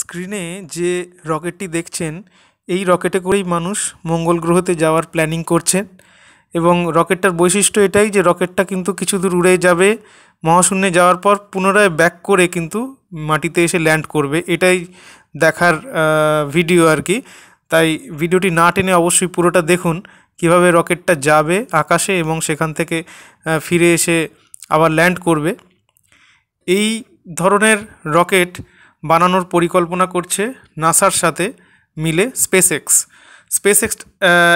স্ক্রিনে যে রকেটটি দেখছেন এই রকেটে করেই মানুষ মঙ্গল গ্রহতে যাওয়ার প্ল্যানিং করছেন এবং রকেটটার বৈশিষ্ট্য এটাই যে রকেটটা কিন্তু কিছু দূর উড়ে যাবে মহাশূন্যে যাওয়ার পর পুনরায় ব্যাক করে কিন্তু মাটিতে এসে ল্যান্ড করবে এটাই দেখার ভিডিও আর কি তাই ভিডিওটি না টেনে অবশ্যই পুরোটা দেখুন কিভাবে রকেটটা যাবে আকাশে এবং সেখান থেকে ফিরে এসে আবার ল্যান্ড করবে এই ধরনের রকেট বানানোর পরিকল্পনা করছে নাসার সাথে মিলে স্পেস এক্স স্পেস এক্স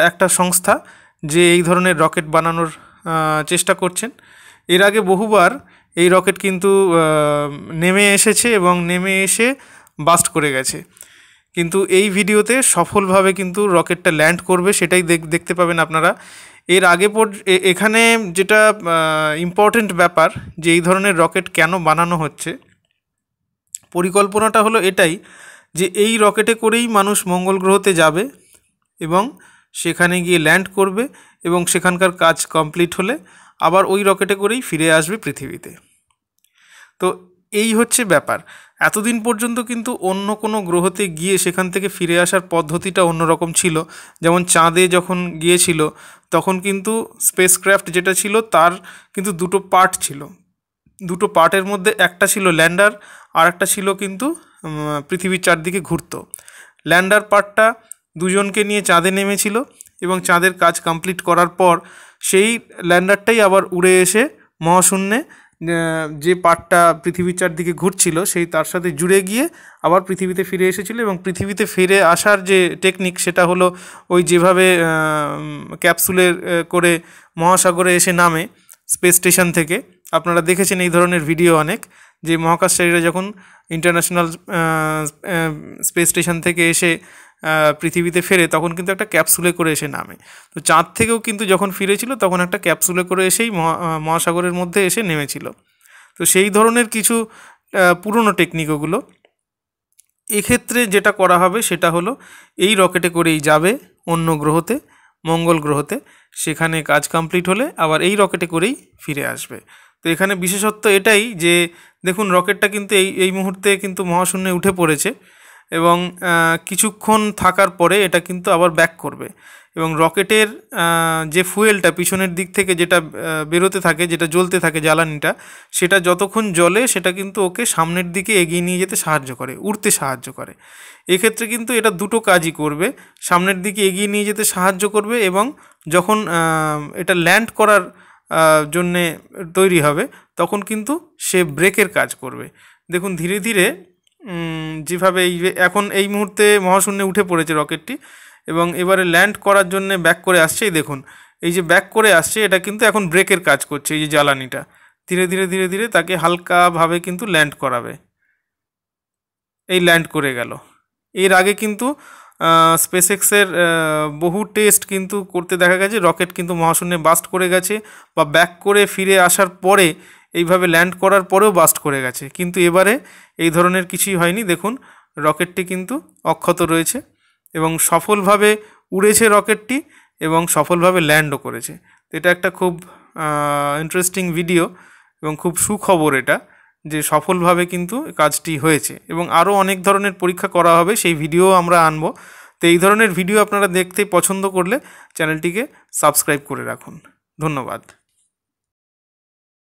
একটা সংস্থা যে এই ধরনের রকেট বানানোর চেষ্টা করছেন এর আগে বহুবার এই রকেট কিন্তু নেমে এসেছে এবং নেমে এসে বাস্ট করে গেছে কিন্তু এই ভিডিওতে সফলভাবে কিন্তু রকেটটা ল্যান্ড করবে সেটাই দেখতে পাবেন আপনারা এর আগে এখানে যেটা ইম্পর্টেন্ট ব্যাপার যে এই ধরনের রকেট কেন বানানো হচ্ছে পরিকল্পনাটা হলো এটাই যে এই রকেটে করেই মানুষ মঙ্গল গ্রহতে যাবে এবং সেখানে গিয়ে ল্যান্ড করবে এবং সেখানকার কাজ কমপ্লিট হলে আবার ওই রকেটে করেই ফিরে আসবে পৃথিবীতে তো এই হচ্ছে ব্যাপার এতদিন পর্যন্ত কিন্তু অন্য কোনো গ্রহতে গিয়ে সেখান থেকে ফিরে আসার পদ্ধতিটা অন্যরকম ছিল যেমন চাঁদে যখন গিয়েছিল তখন কিন্তু স্পেসক্রাফট যেটা ছিল তার কিন্তু দুটো পার্ট ছিল দুটো পার্টের মধ্যে একটা ছিল ল্যান্ডার আর একটা ছিল কিন্তু পৃথিবীর চারদিকে ঘুরতো ল্যান্ডার পার্টটা দুজনকে নিয়ে চাঁদে নেমেছিল এবং চাঁদের কাজ কমপ্লিট করার পর সেই ল্যান্ডারটাই আবার উড়ে এসে মহাশূন্যে যে পার্টটা পৃথিবীর চারদিকে ঘুরছিল সেই তার সাথে জুড়ে গিয়ে আবার পৃথিবীতে ফিরে এসেছিল এবং পৃথিবীতে ফিরে আসার যে টেকনিক সেটা হলো ওই যেভাবে ক্যাপসুলের করে মহাসাগরে এসে নামে স্পেস স্টেশন থেকে আপনারা দেখেছেন এই ধরনের ভিডিও অনেক যে মহাকাশচারীরা যখন ইন্টারন্যাশনাল স্পেস স্টেশন থেকে এসে পৃথিবীতে ফেরে তখন কিন্তু একটা ক্যাপসুলে করে এসে নামে তো চাঁদ থেকেও কিন্তু যখন ফিরেছিল তখন একটা ক্যাপসুলে করে এসেই মহাসাগরের মধ্যে এসে নেমেছিল তো সেই ধরনের কিছু পুরনো টেকনিকগুলো এক্ষেত্রে যেটা করা হবে সেটা হলো এই রকেটে করেই যাবে অন্য গ্রহতে মঙ্গল গ্রহতে সেখানে কাজ কমপ্লিট হলে আবার এই রকেটে করেই ফিরে আসবে তো এখানে বিশেষত্ব এটাই যে দেখুন রকেটটা কিন্তু এই এই মুহূর্তে কিন্তু মহাশূন্যে উঠে পড়েছে এবং কিছুক্ষণ থাকার পরে এটা কিন্তু আবার ব্যাক করবে এবং রকেটের যে ফুয়েলটা পিছনের দিক থেকে যেটা বেরোতে থাকে যেটা জ্বলতে থাকে জ্বালানিটা সেটা যতক্ষণ জ্বলে সেটা কিন্তু ওকে সামনের দিকে এগিয়ে নিয়ে যেতে সাহায্য করে উড়তে সাহায্য করে এক্ষেত্রে কিন্তু এটা দুটো কাজই করবে সামনের দিকে এগিয়ে নিয়ে যেতে সাহায্য করবে এবং যখন এটা ল্যান্ড করার জন্যে তৈরি হবে তখন কিন্তু সে ব্রেকের কাজ করবে দেখুন ধীরে ধীরে যেভাবে এই এখন এই মুহূর্তে মহাশূন্যে উঠে পড়েছে রকেটটি এবং এবারে ল্যান্ড করার জন্যে ব্যাক করে আসছে এই দেখুন এই যে ব্যাক করে আসছে এটা কিন্তু এখন ব্রেকের কাজ করছে এই যে জ্বালানিটা ধীরে ধীরে ধীরে ধীরে তাকে হালকাভাবে কিন্তু ল্যান্ড করাবে এই ল্যান্ড করে গেল এর আগে কিন্তু স্পেসেক্সের বহু টেস্ট কিন্তু করতে দেখা গেছে রকেট কিন্তু মহাশূন্যে বাস্ট করে গেছে বা ব্যাক করে ফিরে আসার পরে এইভাবে ল্যান্ড করার পরেও বাস্ট করে গেছে কিন্তু এবারে এই ধরনের কিছুই হয়নি দেখুন রকেটটি কিন্তু অক্ষত রয়েছে এবং সফলভাবে উড়েছে রকেটটি এবং সফলভাবে ল্যান্ডও করেছে এটা একটা খুব ইন্টারেস্টিং ভিডিও এবং খুব সুখবর এটা যে সফলভাবে কিন্তু কাজটি হয়েছে এবং আরও অনেক ধরনের পরীক্ষা করা হবে সেই ভিডিও আমরা আনব তো এই ধরনের ভিডিও আপনারা দেখতে পছন্দ করলে চ্যানেলটিকে সাবস্ক্রাইব করে রাখুন ধন্যবাদ